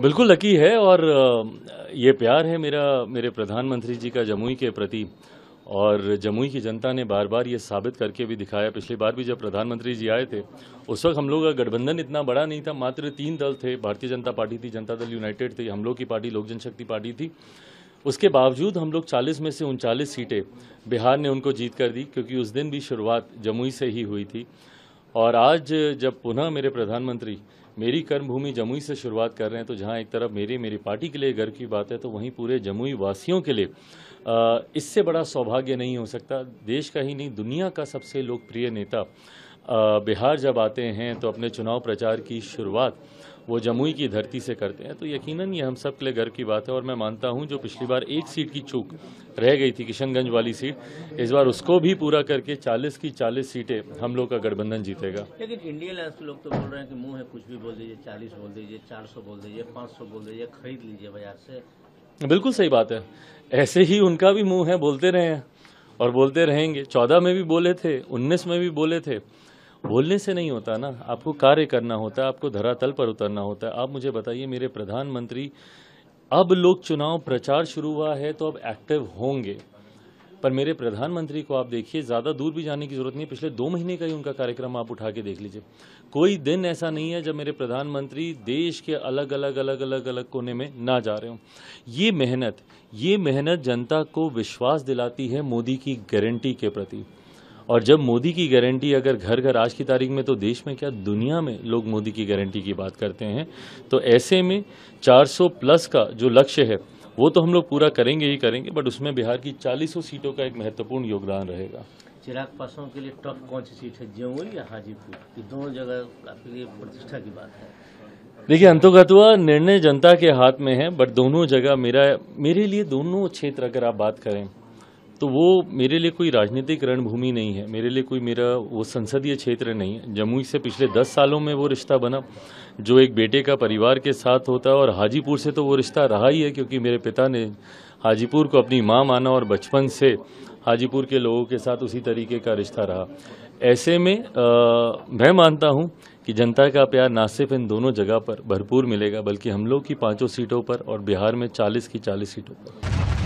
बिल्कुल लकी है और ये प्यार है मेरा मेरे प्रधानमंत्री जी का जमुई के प्रति और जमुई की जनता ने बार बार ये साबित करके भी दिखाया पिछली बार भी जब प्रधानमंत्री जी आए थे उस वक्त हम लोग का गठबंधन इतना बड़ा नहीं था मात्र तीन दल थे भारतीय जनता पार्टी थी जनता दल यूनाइटेड थी हम लोग की पार्टी लोक जनशक्ति पार्टी थी उसके बावजूद हम लोग 40 में से उनचालीस सीटें बिहार ने उनको जीत कर दी क्योंकि उस दिन भी शुरुआत जमुई से ही हुई थी और आज जब पुनः मेरे प्रधानमंत्री मेरी कर्मभूमि जमुई से शुरुआत कर रहे हैं तो जहाँ एक तरफ मेरी मेरी पार्टी के लिए गर्व की बात है तो वहीं पूरे जमुई वासियों के लिए इससे बड़ा सौभाग्य नहीं हो सकता देश का ही नहीं दुनिया का सबसे लोकप्रिय नेता बिहार जब आते हैं तो अपने चुनाव प्रचार की शुरुआत वो जमुई की धरती से करते हैं तो यकीनन ये हम सब के लिए गर्व की बात है और मैं मानता हूँ जो पिछली बार एक सीट की चूक रह गई थी किशनगंज वाली सीट इस बार उसको भी पूरा करके 40 की 40 सीटें हम लोग का गठबंधन जीतेगा लेकिन इंडिया लाइन के लोग तो बोल रहे हैं कि मुंह है कुछ भी बोल दीजिए चालीस बोल दीजिए चार बोल दीजिए पाँच बोल दीजिए खरीद लीजिए बाजार से बिल्कुल सही बात है ऐसे ही उनका भी मुँह है बोलते रहे हैं और बोलते रहेंगे चौदह में भी बोले थे उन्नीस में भी बोले थे बोलने से नहीं होता ना आपको कार्य करना होता है आपको धरातल पर उतरना होता है आप मुझे बताइए मेरे प्रधानमंत्री अब लोग चुनाव प्रचार शुरू हुआ है तो अब एक्टिव होंगे पर मेरे प्रधानमंत्री को आप देखिए ज़्यादा दूर भी जाने की ज़रूरत नहीं है पिछले दो महीने का ही उनका कार्यक्रम आप उठा के देख लीजिए कोई दिन ऐसा नहीं है जब मेरे प्रधानमंत्री देश के अलग अलग अलग अलग अलग कोने में ना जा रहे हों ये मेहनत ये मेहनत जनता को विश्वास दिलाती है मोदी की गारंटी के प्रति और जब मोदी की गारंटी अगर घर घर आज की तारीख में तो देश में क्या दुनिया में लोग मोदी की गारंटी की बात करते हैं तो ऐसे में 400 प्लस का जो लक्ष्य है वो तो हम लोग पूरा करेंगे ही करेंगे बट उसमें बिहार की चालीसों सीटों का एक महत्वपूर्ण योगदान रहेगा चिराग पासवान के लिए टॉप कौन सी सीट है जमुई या हाजीपुर ये दोनों जगह आपके लिए प्रतिष्ठा की बात है देखिए अंतोगतवा निर्णय जनता के हाथ में है बट दोनों जगह मेरा मेरे लिए दोनों क्षेत्र अगर आप बात करें तो वो मेरे लिए कोई राजनीतिक रणभूमि नहीं है मेरे लिए कोई मेरा वो संसदीय क्षेत्र नहीं है जमुई से पिछले दस सालों में वो रिश्ता बना जो एक बेटे का परिवार के साथ होता है और हाजीपुर से तो वो रिश्ता रहा ही है क्योंकि मेरे पिता ने हाजीपुर को अपनी माँ माना और बचपन से हाजीपुर के लोगों के साथ उसी तरीके का रिश्ता रहा ऐसे में आ, मैं मानता हूँ कि जनता का प्यार ना सिर्फ इन दोनों जगह पर भरपूर मिलेगा बल्कि हम लोग की पाँचों सीटों पर और बिहार में चालीस की चालीस सीटों पर